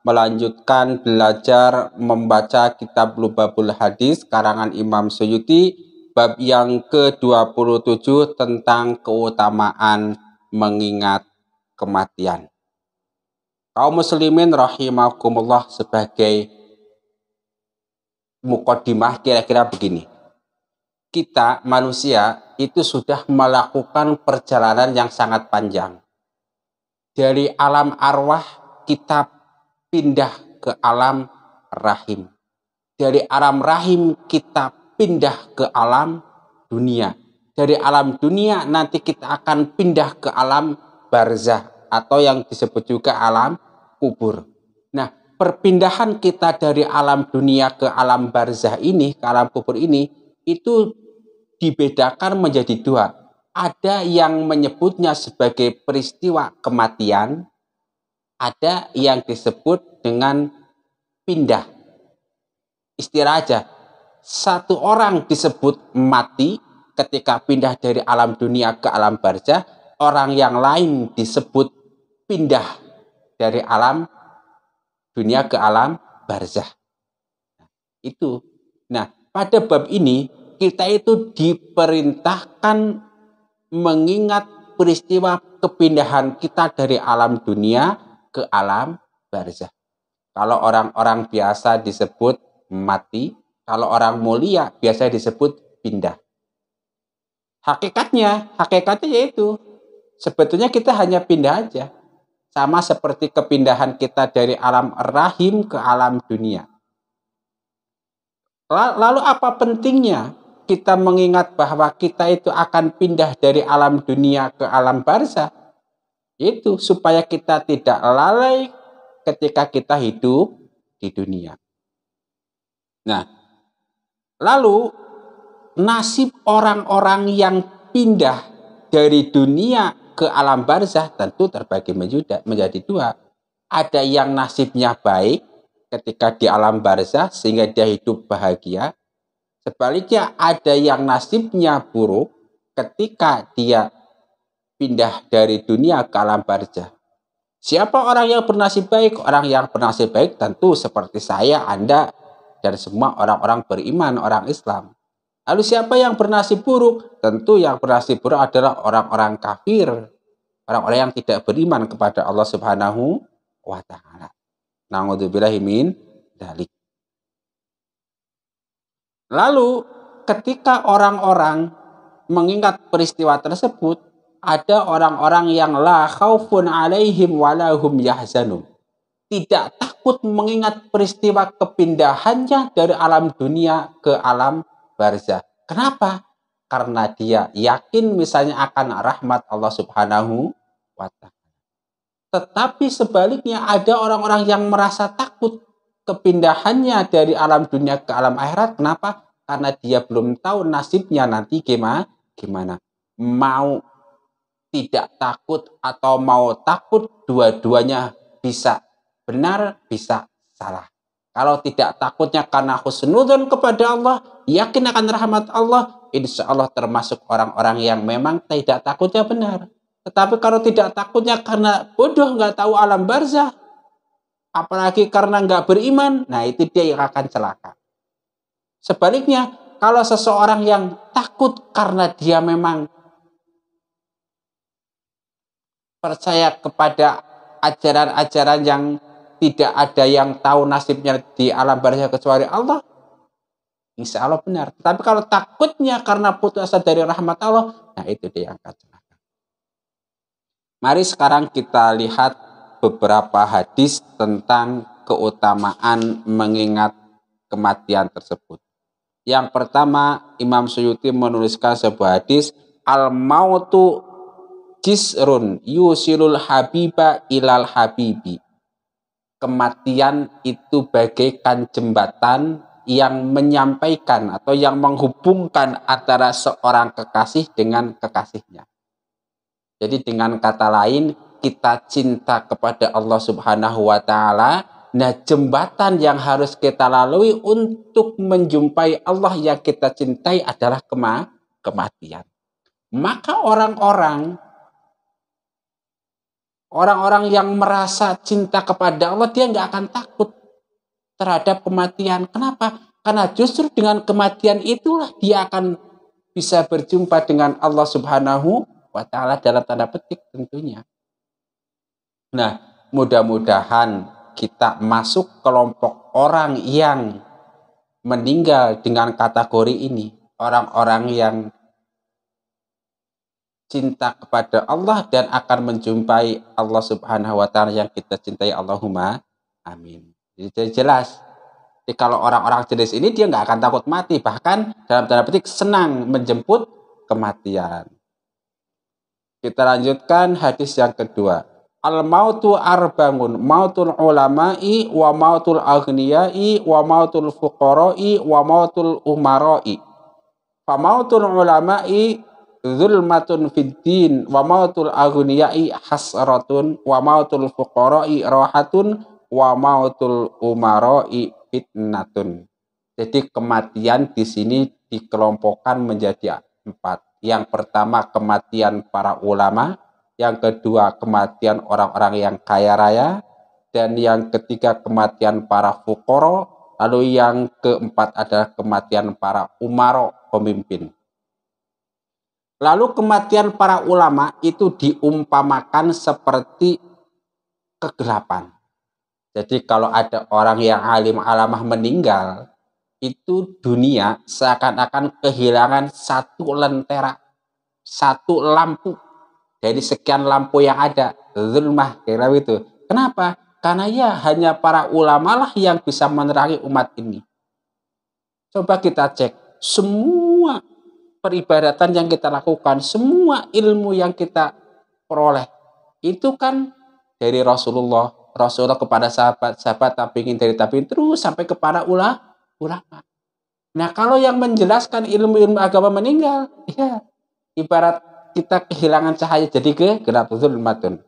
melanjutkan belajar membaca kitab Lubabul Hadis karangan Imam Suyuti bab yang ke-27 tentang keutamaan mengingat kematian. Kaum muslimin rahimakumullah sebagai mukodimah kira-kira begini. Kita manusia itu sudah melakukan perjalanan yang sangat panjang. Dari alam arwah kita pindah ke alam rahim. Dari alam rahim kita pindah ke alam dunia. Dari alam dunia nanti kita akan pindah ke alam barzah atau yang disebut juga alam kubur. Nah, perpindahan kita dari alam dunia ke alam barzah ini, ke alam kubur ini, itu dibedakan menjadi dua. Ada yang menyebutnya sebagai peristiwa kematian, ada yang disebut dengan pindah. istirahat aja, satu orang disebut mati ketika pindah dari alam dunia ke alam barzah, orang yang lain disebut pindah dari alam dunia ke alam barzah. Nah, itu. Nah, pada bab ini kita itu diperintahkan mengingat peristiwa kepindahan kita dari alam dunia ke alam barzah. Kalau orang-orang biasa disebut mati, kalau orang mulia biasa disebut pindah. Hakikatnya, hakikatnya yaitu sebetulnya kita hanya pindah aja. Sama seperti kepindahan kita dari alam rahim ke alam dunia. Lalu apa pentingnya kita mengingat bahwa kita itu akan pindah dari alam dunia ke alam barzah? Itu supaya kita tidak lalai ketika kita hidup di dunia. Nah, lalu nasib orang-orang yang pindah dari dunia ke alam barzah tentu terbagi menjadi, menjadi dua. Ada yang nasibnya baik ketika di alam barzah sehingga dia hidup bahagia. Sebaliknya ada yang nasibnya buruk ketika dia pindah dari dunia ke alam barzah. Siapa orang yang bernasib baik? Orang yang bernasib baik tentu seperti saya, Anda, dan semua orang-orang beriman, orang Islam. Lalu siapa yang bernasib buruk? Tentu yang bernasib buruk adalah orang-orang kafir, orang-orang yang tidak beriman kepada Allah Subhanahu wa taala. Nauzubillahi min dalik. Lalu ketika orang-orang mengingat peristiwa tersebut, ada orang-orang yang la khaufun alaihim walahum yahzanum Tidak takut mengingat peristiwa kepindahannya dari alam dunia ke alam barzah. Kenapa? Karena dia yakin misalnya akan rahmat Allah Subhanahu wa taala. Tetapi sebaliknya ada orang-orang yang merasa takut kepindahannya dari alam dunia ke alam akhirat. Kenapa? Karena dia belum tahu nasibnya nanti gimana. Gimana? Mau tidak takut atau mau takut, dua-duanya bisa benar, bisa salah. Kalau tidak takutnya karena husnudun kepada Allah, yakin akan rahmat Allah, insya Allah termasuk orang-orang yang memang tidak takutnya benar. Tetapi kalau tidak takutnya karena bodoh, nggak tahu alam barzah, apalagi karena nggak beriman, nah itu dia yang akan celaka. Sebaliknya, kalau seseorang yang takut karena dia memang percaya kepada ajaran-ajaran yang tidak ada yang tahu nasibnya di alam barzah kecuali Allah, insya Allah benar. Tapi kalau takutnya karena putus asa dari rahmat Allah, nah itu dia yang kacau. Mari sekarang kita lihat beberapa hadis tentang keutamaan mengingat kematian tersebut. Yang pertama, Imam Suyuti menuliskan sebuah hadis, Al-mautu Jisrun yusilul habiba ilal habibi. Kematian itu bagaikan jembatan yang menyampaikan atau yang menghubungkan antara seorang kekasih dengan kekasihnya. Jadi dengan kata lain, kita cinta kepada Allah Subhanahu wa taala, nah jembatan yang harus kita lalui untuk menjumpai Allah yang kita cintai adalah kema kematian. Maka orang-orang Orang-orang yang merasa cinta kepada Allah, dia nggak akan takut terhadap kematian. Kenapa? Karena justru dengan kematian itulah dia akan bisa berjumpa dengan Allah Subhanahu wa Ta'ala dalam tanda petik tentunya. Nah, mudah-mudahan kita masuk kelompok orang yang meninggal dengan kategori ini. Orang-orang yang cinta kepada Allah dan akan menjumpai Allah Subhanahu wa taala yang kita cintai Allahumma amin. Jadi jelas. Jadi kalau orang-orang jenis ini dia nggak akan takut mati, bahkan dalam tanda petik senang menjemput kematian. Kita lanjutkan hadis yang kedua. Al mautu arbangun, mautul ulama'i wa mautul aghniyai wa mautul fuqara'i wa mautul umara'i. Fa mautul ulama'i zulmatun fiddin wa mautul aghniyai hasratun wa mautul fuqara'i rahatun wa mautul umara'i fitnatun. Jadi kematian di sini dikelompokkan menjadi empat. Yang pertama kematian para ulama, yang kedua kematian orang-orang yang kaya raya, dan yang ketiga kematian para fukoro, lalu yang keempat adalah kematian para umaro pemimpin. Lalu kematian para ulama itu diumpamakan seperti kegelapan. Jadi kalau ada orang yang alim alamah meninggal, itu dunia seakan-akan kehilangan satu lentera, satu lampu Jadi sekian lampu yang ada. Zulmah, kira itu. Kenapa? Karena ya hanya para ulama lah yang bisa menerangi umat ini. Coba kita cek, semua peribadatan yang kita lakukan, semua ilmu yang kita peroleh itu kan dari Rasulullah, Rasulullah kepada sahabat, sahabat tapi ingin dari tapi terus sampai kepada ulah ulama. Nah, kalau yang menjelaskan ilmu-ilmu agama meninggal, ya ibarat kita kehilangan cahaya jadi ke gelap matun.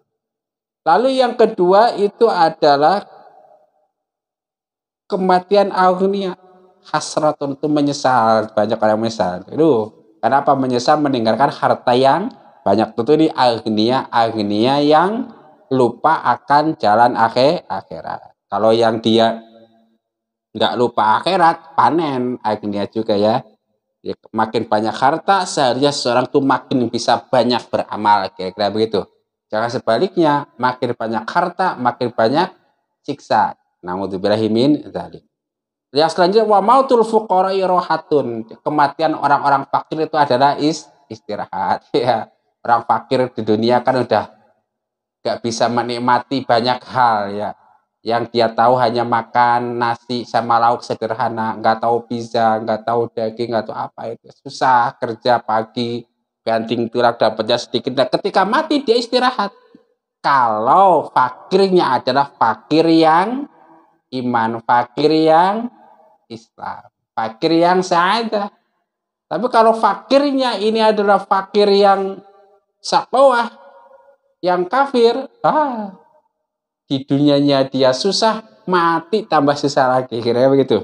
Lalu yang kedua itu adalah kematian agnia hasratun itu menyesal banyak orang menyesal. Aduh, Kenapa menyesal meninggalkan harta yang banyak? Tentu ini agnia, agnia yang lupa akan jalan akhir akhirat. Kalau yang dia nggak lupa akhirat, panen agnia juga ya. ya makin banyak harta, seharusnya seorang tuh makin bisa banyak beramal, kira-kira begitu. Jangan sebaliknya, makin banyak harta, makin banyak siksa. Namun dibilahimin zalim yang selanjutnya wa mautul fuqara'i rohatun kematian orang-orang fakir itu adalah istirahat ya orang fakir di dunia kan udah gak bisa menikmati banyak hal ya yang dia tahu hanya makan nasi sama lauk sederhana nggak tahu pizza nggak tahu daging nggak tahu apa itu susah kerja pagi ganting tulang dapatnya sedikit nah, ketika mati dia istirahat kalau fakirnya adalah fakir yang iman fakir yang Islam. Fakir yang saja. Tapi kalau fakirnya ini adalah fakir yang sakwa, yang kafir, ah, di dunianya dia susah, mati tambah susah lagi. Kira-kira begitu.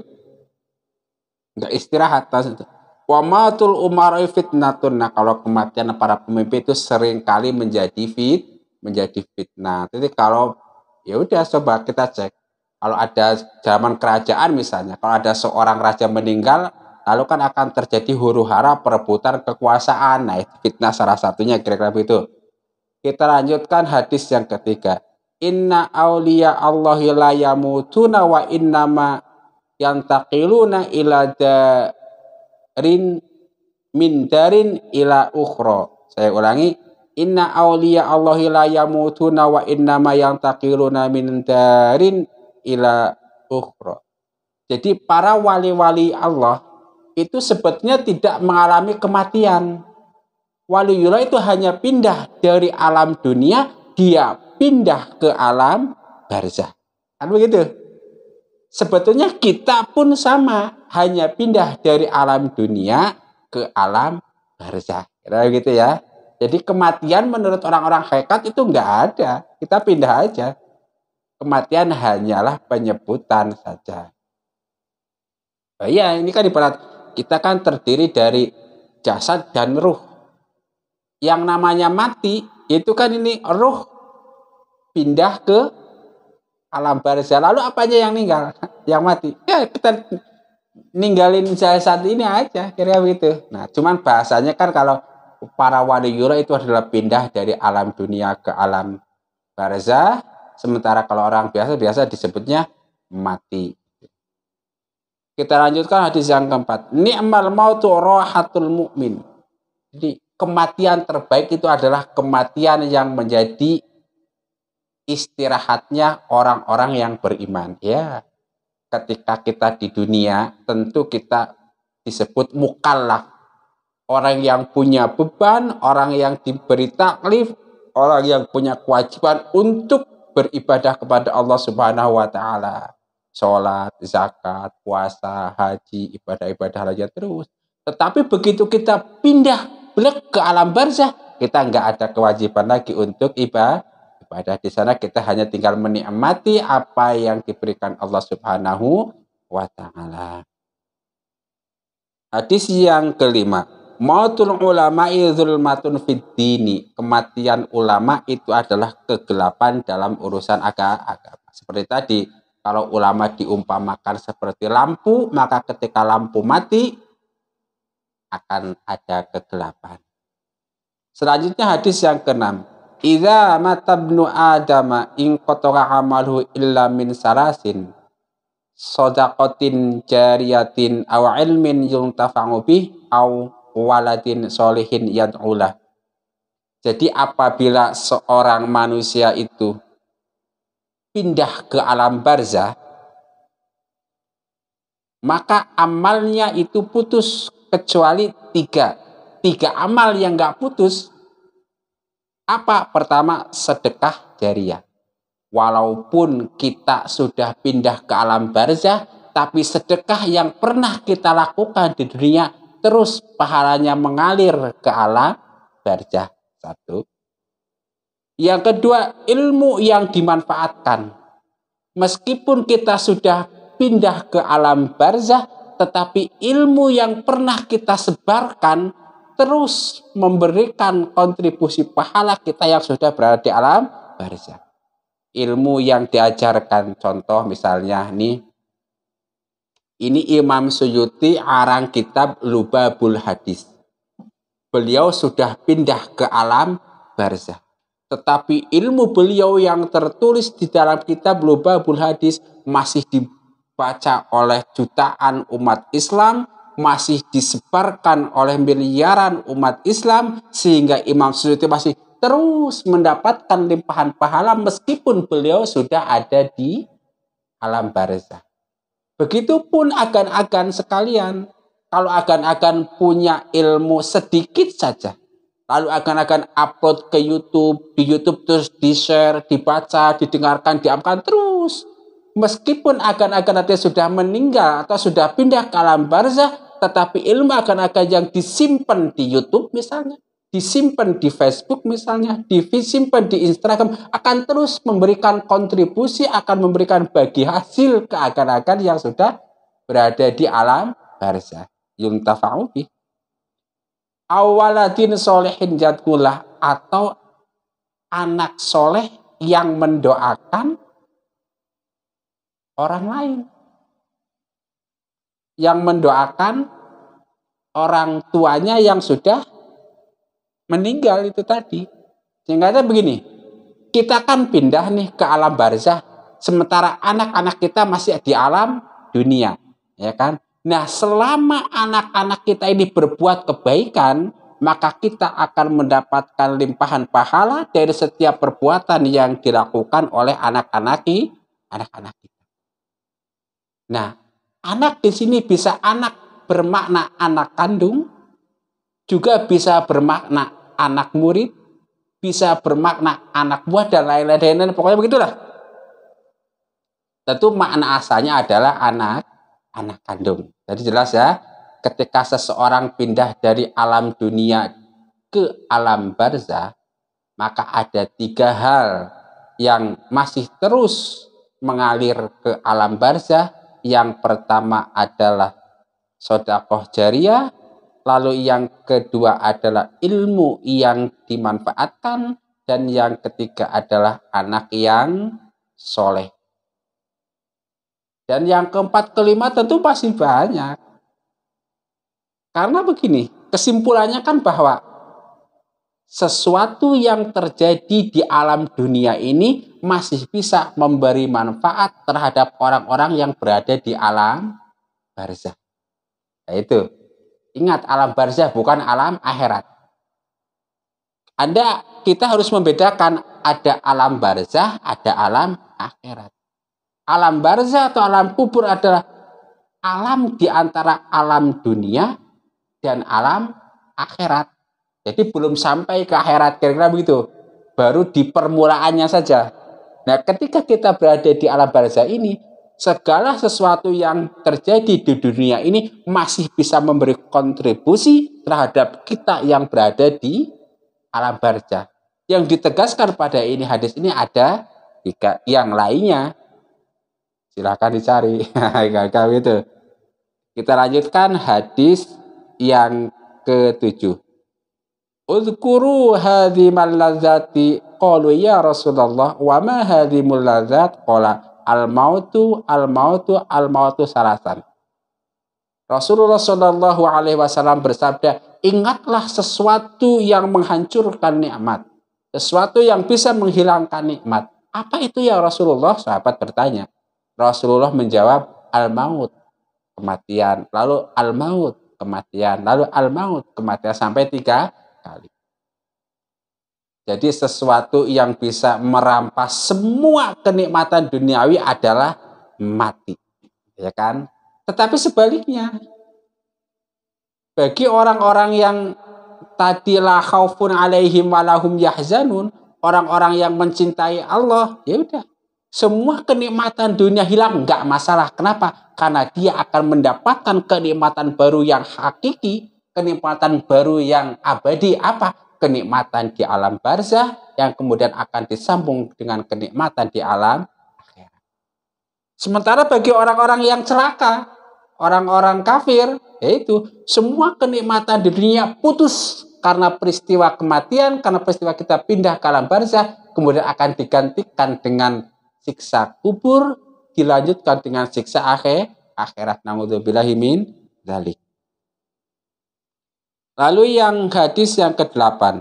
Enggak istirahat. Maksudnya. Wamatul umarai fitnatun. Nah, kalau kematian para pemimpin itu seringkali menjadi fit, menjadi fitnah. Jadi kalau ya udah coba kita cek kalau ada zaman kerajaan misalnya, kalau ada seorang raja meninggal, lalu kan akan terjadi huru hara perebutan kekuasaan. Nah, fitnah salah satunya kira-kira begitu. Kita lanjutkan hadis yang ketiga. Inna aulia Allahi la yamutuna wa innama yantaqiluna ila darin min darin ila ukhra. Saya ulangi, inna aulia Allahi la yamutuna wa innama yantaqiluna min darin ila ukhra. Jadi para wali-wali Allah itu sebetulnya tidak mengalami kematian. Waliullah itu hanya pindah dari alam dunia, dia pindah ke alam barzah. Kan begitu? Sebetulnya kita pun sama, hanya pindah dari alam dunia ke alam barzah. Kira gitu ya. Jadi kematian menurut orang-orang hakikat itu enggak ada. Kita pindah aja kematian hanyalah penyebutan saja. Oh iya, ini kan ibarat kita kan terdiri dari jasad dan ruh. Yang namanya mati itu kan ini ruh pindah ke alam barzah. Lalu apanya yang ninggal? Yang mati. Ya kita ninggalin jasad ini aja kira begitu. Nah, cuman bahasanya kan kalau para wali yura itu adalah pindah dari alam dunia ke alam barzah sementara kalau orang biasa biasa disebutnya mati. Kita lanjutkan hadis yang keempat. mau mautu rohatul mukmin. Jadi kematian terbaik itu adalah kematian yang menjadi istirahatnya orang-orang yang beriman. Ya, ketika kita di dunia tentu kita disebut mukallaf. Orang yang punya beban, orang yang diberi taklif, orang yang punya kewajiban untuk beribadah kepada Allah Subhanahu wa taala. Salat, zakat, puasa, haji, ibadah-ibadah lainnya terus. Tetapi begitu kita pindah blek ke alam barzah, kita nggak ada kewajiban lagi untuk ibadah. Ibadah di sana kita hanya tinggal menikmati apa yang diberikan Allah Subhanahu wa taala. Hadis yang kelima. Mautul ulama zulmatun fiddini. Kematian ulama itu adalah kegelapan dalam urusan agama. Seperti tadi, kalau ulama diumpamakan seperti lampu, maka ketika lampu mati, akan ada kegelapan. Selanjutnya hadis yang keenam ida Idza mata ibnu adama in qatara amalhu illa min sarasin sadaqatin jariyatin aw ilmin yuntafa'u bih aw waladin solihin yad'ulah. Jadi apabila seorang manusia itu pindah ke alam barzah, maka amalnya itu putus kecuali tiga. Tiga amal yang nggak putus. Apa? Pertama, sedekah jariah. Walaupun kita sudah pindah ke alam barzah, tapi sedekah yang pernah kita lakukan di dunia terus pahalanya mengalir ke alam barzah satu. Yang kedua, ilmu yang dimanfaatkan. Meskipun kita sudah pindah ke alam barzah, tetapi ilmu yang pernah kita sebarkan terus memberikan kontribusi pahala kita yang sudah berada di alam barzah. Ilmu yang diajarkan, contoh misalnya nih ini Imam Suyuti arang kitab Lubabul Hadis. Beliau sudah pindah ke alam barzah. Tetapi ilmu beliau yang tertulis di dalam kitab Lubabul Hadis masih dibaca oleh jutaan umat Islam, masih disebarkan oleh miliaran umat Islam sehingga Imam Suyuti masih terus mendapatkan limpahan pahala meskipun beliau sudah ada di alam barzah. Begitupun agan-agan sekalian, kalau agan-agan punya ilmu sedikit saja, lalu agan-agan upload ke YouTube, di YouTube terus di-share, dibaca, didengarkan, diamkan terus. Meskipun agan-agan nanti sudah meninggal atau sudah pindah ke alam barzah, tetapi ilmu agan-agan yang disimpan di YouTube misalnya, disimpan di Facebook misalnya, disimpan di Instagram, akan terus memberikan kontribusi, akan memberikan bagi hasil keakan-akan yang sudah berada di alam barzah. Yuntafa'u bih. Awaladin solehin jadkulah atau anak soleh yang mendoakan orang lain. Yang mendoakan orang tuanya yang sudah meninggal itu tadi. sehingga ada begini, kita kan pindah nih ke alam barzah, sementara anak-anak kita masih di alam dunia, ya kan? Nah, selama anak-anak kita ini berbuat kebaikan, maka kita akan mendapatkan limpahan pahala dari setiap perbuatan yang dilakukan oleh anak-anak anak-anak kita. Nah, anak di sini bisa anak bermakna anak kandung, juga bisa bermakna anak murid, bisa bermakna anak buah dan lain-lain. Pokoknya begitulah. Tentu makna asalnya adalah anak anak kandung. Jadi jelas ya, ketika seseorang pindah dari alam dunia ke alam barzah, maka ada tiga hal yang masih terus mengalir ke alam barzah. Yang pertama adalah sodakoh jariah, Lalu yang kedua adalah ilmu yang dimanfaatkan dan yang ketiga adalah anak yang soleh. Dan yang keempat kelima tentu pasti banyak. Karena begini, kesimpulannya kan bahwa sesuatu yang terjadi di alam dunia ini masih bisa memberi manfaat terhadap orang-orang yang berada di alam barzah. Nah, itu. Ingat alam barzah bukan alam akhirat. Anda kita harus membedakan ada alam barzah, ada alam akhirat. Alam barzah atau alam kubur adalah alam di antara alam dunia dan alam akhirat. Jadi belum sampai ke akhirat kira-kira begitu. Baru di permulaannya saja. Nah, ketika kita berada di alam barzah ini, segala sesuatu yang terjadi di dunia ini masih bisa memberi kontribusi terhadap kita yang berada di alam barja. Yang ditegaskan pada ini hadis ini ada tiga yang lainnya. Silahkan dicari. Gagal itu. Kita lanjutkan hadis yang ketujuh. Uzkuru hadhimal ladzati qalu ya Rasulullah wa ma hadhimul ladzat qala al mautu al mautu al mautu salasan. Rasulullah Shallallahu Alaihi Wasallam bersabda, ingatlah sesuatu yang menghancurkan nikmat, sesuatu yang bisa menghilangkan nikmat. Apa itu ya Rasulullah? Sahabat bertanya. Rasulullah menjawab, al maut kematian, lalu al maut kematian, lalu al maut kematian sampai tiga kali. Jadi sesuatu yang bisa merampas semua kenikmatan duniawi adalah mati. Ya kan? Tetapi sebaliknya bagi orang-orang yang tadi la khaufun alaihim walahum yahzanun, orang-orang yang mencintai Allah, ya udah. Semua kenikmatan dunia hilang enggak masalah. Kenapa? Karena dia akan mendapatkan kenikmatan baru yang hakiki, kenikmatan baru yang abadi apa? kenikmatan di alam barzah yang kemudian akan disambung dengan kenikmatan di alam akhirat. Sementara bagi orang-orang yang celaka, orang-orang kafir, yaitu semua kenikmatan di dunia putus karena peristiwa kematian, karena peristiwa kita pindah ke alam barzah, kemudian akan digantikan dengan siksa kubur, dilanjutkan dengan siksa akhir, akhirat. Namudzubillahim dalik. Lalu yang hadis yang ke-8.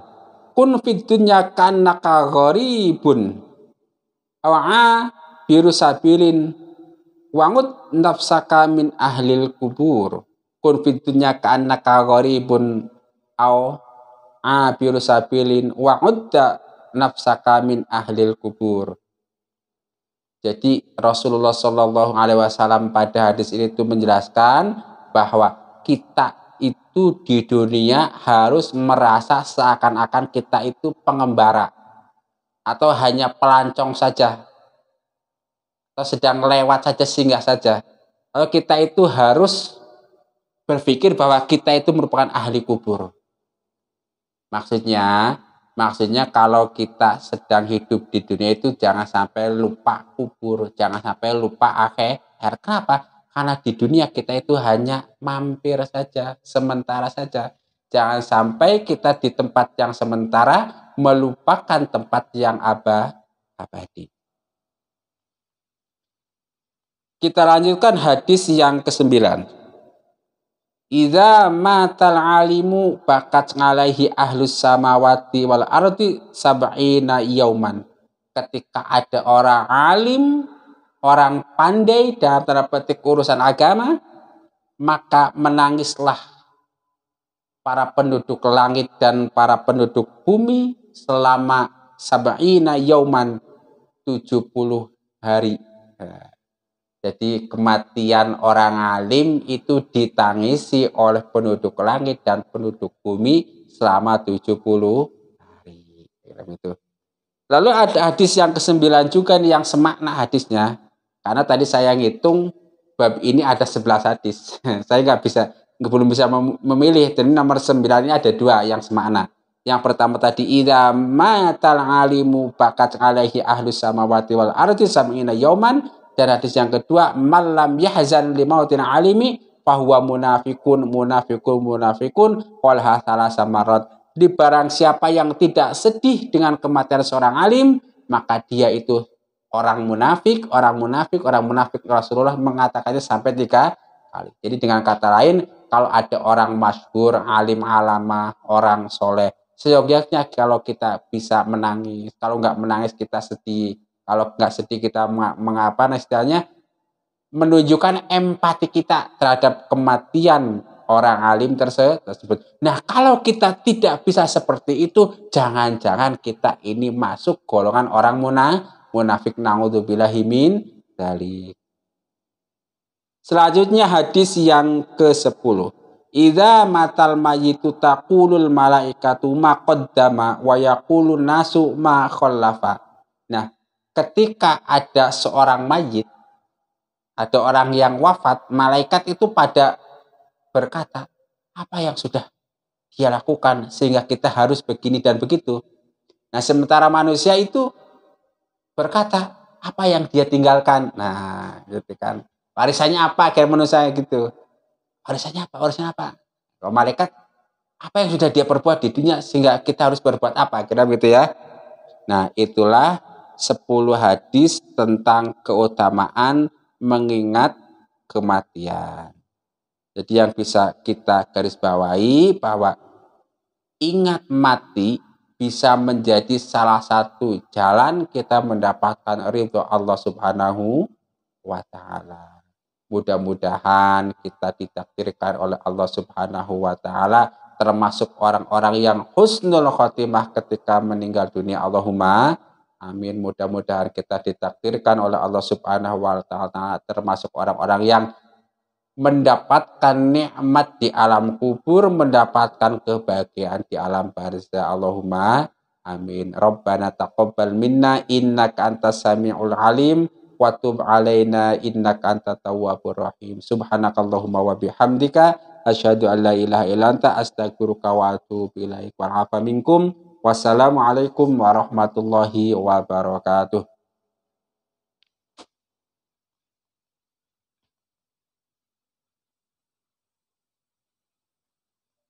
Kun fid dunya kanaka gharibun. Awa'a birusabilin Wangut nafsaka min ahlil kubur. Kun fid dunya kanaka gharibun. Aw a wangut sabilin. nafsaka min ahlil kubur. Jadi Rasulullah Shallallahu Alaihi Wasallam pada hadis ini itu menjelaskan bahwa kita itu di dunia harus merasa seakan-akan kita itu pengembara atau hanya pelancong saja atau sedang lewat saja singgah saja. Kalau kita itu harus berpikir bahwa kita itu merupakan ahli kubur. Maksudnya, maksudnya kalau kita sedang hidup di dunia itu jangan sampai lupa kubur, jangan sampai lupa akhir. Kenapa? Karena di dunia kita itu hanya mampir saja, sementara saja. Jangan sampai kita di tempat yang sementara melupakan tempat yang abah, abadi. Kita lanjutkan hadis yang kesembilan. Iza matal alimu bakat ngalahi ahlus samawati wal arti sab'ina yauman. Ketika ada orang alim orang pandai dalam tanda petik urusan agama, maka menangislah para penduduk langit dan para penduduk bumi selama sab'ina yauman 70 hari. Jadi kematian orang alim itu ditangisi oleh penduduk langit dan penduduk bumi selama 70 hari. Gitu. Lalu ada hadis yang kesembilan juga nih yang semakna hadisnya karena tadi saya ngitung bab ini ada 11 hadis. saya nggak bisa belum bisa memilih. dan nomor 9 ini ada dua yang semakna. Yang pertama tadi ida matal alimu bakat alaihi ahlus samawati wal ardi sam'ina yauman dan hadis yang kedua malam yahzan limautin alimi bahwa munafikun munafikun munafikun wal salah samarat di barang siapa yang tidak sedih dengan kematian seorang alim maka dia itu orang munafik, orang munafik, orang munafik Rasulullah mengatakannya sampai tiga kali. Jadi dengan kata lain, kalau ada orang masyhur, alim alama, orang soleh, seyogyaknya kalau kita bisa menangis, kalau nggak menangis kita sedih, kalau nggak sedih kita mengapa, nah istilahnya menunjukkan empati kita terhadap kematian orang alim tersebut. Nah, kalau kita tidak bisa seperti itu, jangan-jangan kita ini masuk golongan orang munafik munafik naudzubillahi min dalik. Selanjutnya hadis yang ke-10. Idza matal mayitu taqulul malaikatu ma qaddama wa yaqulun nasu ma khallafa. Nah, ketika ada seorang mayit, ada orang yang wafat, malaikat itu pada berkata, apa yang sudah dia lakukan sehingga kita harus begini dan begitu. Nah, sementara manusia itu berkata apa yang dia tinggalkan. Nah, gitu kan. Warisannya apa? Kayak menurut saya gitu. Warisannya apa? Warisannya apa? Kalau malaikat apa yang sudah dia perbuat di dunia sehingga kita harus berbuat apa? Kira gitu ya. Nah, itulah 10 hadis tentang keutamaan mengingat kematian. Jadi yang bisa kita garis bawahi bahwa ingat mati bisa menjadi salah satu jalan kita mendapatkan ridho Allah Subhanahu wa taala. Mudah-mudahan kita ditakdirkan oleh Allah Subhanahu wa taala termasuk orang-orang yang husnul khotimah ketika meninggal dunia. Allahumma amin. Mudah-mudahan kita ditakdirkan oleh Allah Subhanahu wa taala termasuk orang-orang yang mendapatkan nikmat di alam kubur, mendapatkan kebahagiaan di alam barzah. Allahumma amin. Rabbana taqabbal minna innaka antas samiul alim wa tub alaina innaka antat tawwabur rahim. Subhanakallahumma wa bihamdika asyhadu an la ilaha illa anta astaghfiruka wa atubu ilaik. Wal minkum. Wassalamualaikum warahmatullahi wabarakatuh.